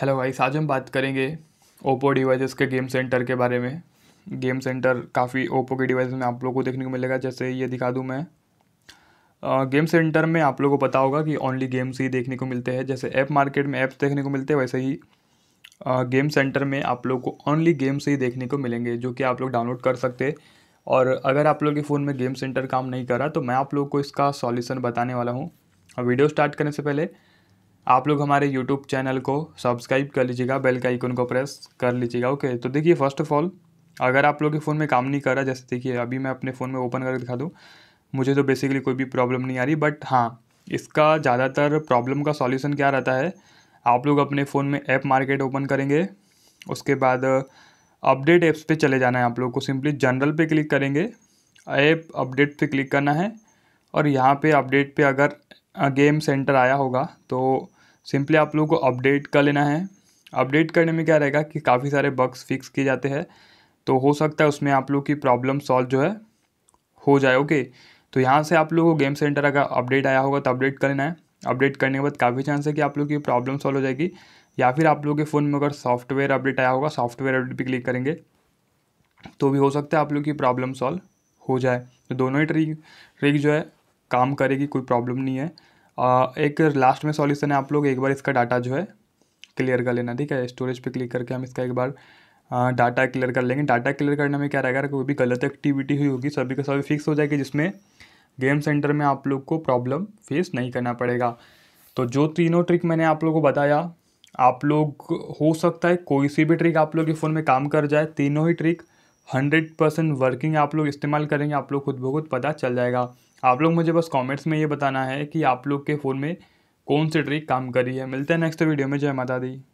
hello guys आज हम बात करेंगे ओप्पो डिवाइसेस के गेम सेंटर के बारे में गेम सेंटर काफ़ी ओप्पो के डिवाइस में आप लोगों को देखने को मिलेगा जैसे ये दिखा दूँ मैं आ, गेम सेंटर में आप लोगों को पता होगा कि ओनली गेम्स ही देखने को मिलते हैं जैसे ऐप मार्केट में ऐप्स देखने को मिलते हैं वैसे ही आ, गेम सेंटर में आप लोग को ओनली गेम्स ही देखने को मिलेंगे जो कि आप लोग डाउनलोड कर सकते और अगर आप लोग के फ़ोन में गेम सेंटर काम नहीं करा तो मैं आप लोग को इसका सॉल्यूशन बताने वाला हूँ वीडियो स्टार्ट करने से पहले आप लोग हमारे यूट्यूब चैनल को सब्सक्राइब कर लीजिएगा बेल का आइकन को प्रेस कर लीजिएगा ओके तो देखिए फर्स्ट ऑफ ऑल अगर आप लोग के फ़ोन में काम नहीं कर रहा जैसे देखिए अभी मैं अपने फ़ोन में ओपन करके दिखा दूँ मुझे तो बेसिकली कोई भी प्रॉब्लम नहीं आ रही बट हाँ इसका ज़्यादातर प्रॉब्लम का सॉल्यूशन क्या रहता है आप लोग अपने फ़ोन में ऐप मार्केट ओपन करेंगे उसके बाद अपडेट uh, ऐप्स पे चले जाना है आप लोग को सिंपली जनरल पे क्लिक करेंगे ऐप अपडेट पे क्लिक करना है और यहाँ पे अपडेट पे अगर गेम uh, सेंटर आया होगा तो सिंपली आप लोगों को अपडेट कर लेना है अपडेट करने में क्या रहेगा कि काफ़ी सारे बग्स फिक्स किए जाते हैं तो हो सकता है उसमें आप लोग की प्रॉब्लम सॉल्व जो है हो जाए ओके तो यहाँ से आप लोगों को गेम सेंटर अगर अपडेट आया होगा तो अपडेट कर लेना है अपडेट करने के बाद काफ़ी चांस है कि आप लोग की प्रॉब्लम सॉल्व हो जाएगी या फिर आप लोग के फ़ोन में अगर सॉफ्टवेयर अपडेट आया होगा सॉफ्टवेयर अपडेट पर क्लिक करेंगे तो भी हो सकता है आप लोग की प्रॉब्लम सॉल्व हो जाए तो दोनों ही ट्रिक ट्रिक जो है काम करेगी कोई प्रॉब्लम नहीं है एक लास्ट में सॉल्यूशन है आप लोग एक बार इसका डाटा जो है क्लियर कर लेना ठीक है स्टोरेज पे क्लिक करके हम इसका एक बार डाटा क्लियर कर लेंगे डाटा क्लियर करने में क्या रहेगा कोई भी गलत एक्टिविटी हुई होगी सभी का सभी फिक्स हो जाएगी जिसमें गेम सेंटर में आप लोग को प्रॉब्लम फेस नहीं करना पड़ेगा तो जो तीनों ट्रिक मैंने आप लोग को बताया आप लोग हो सकता है कोई सी भी ट्रिक आप लोग के फ़ोन में काम कर जाए तीनों ही ट्रिक हंड्रेड परसेंट वर्किंग आप लोग इस्तेमाल करेंगे आप लोग खुद ब खुद पता चल जाएगा आप लोग मुझे बस कॉमेंट्स में ये बताना है कि आप लोग के फ़ोन में कौन सी ट्रिक काम करी है मिलते हैं नेक्स्ट वीडियो में जय माता दी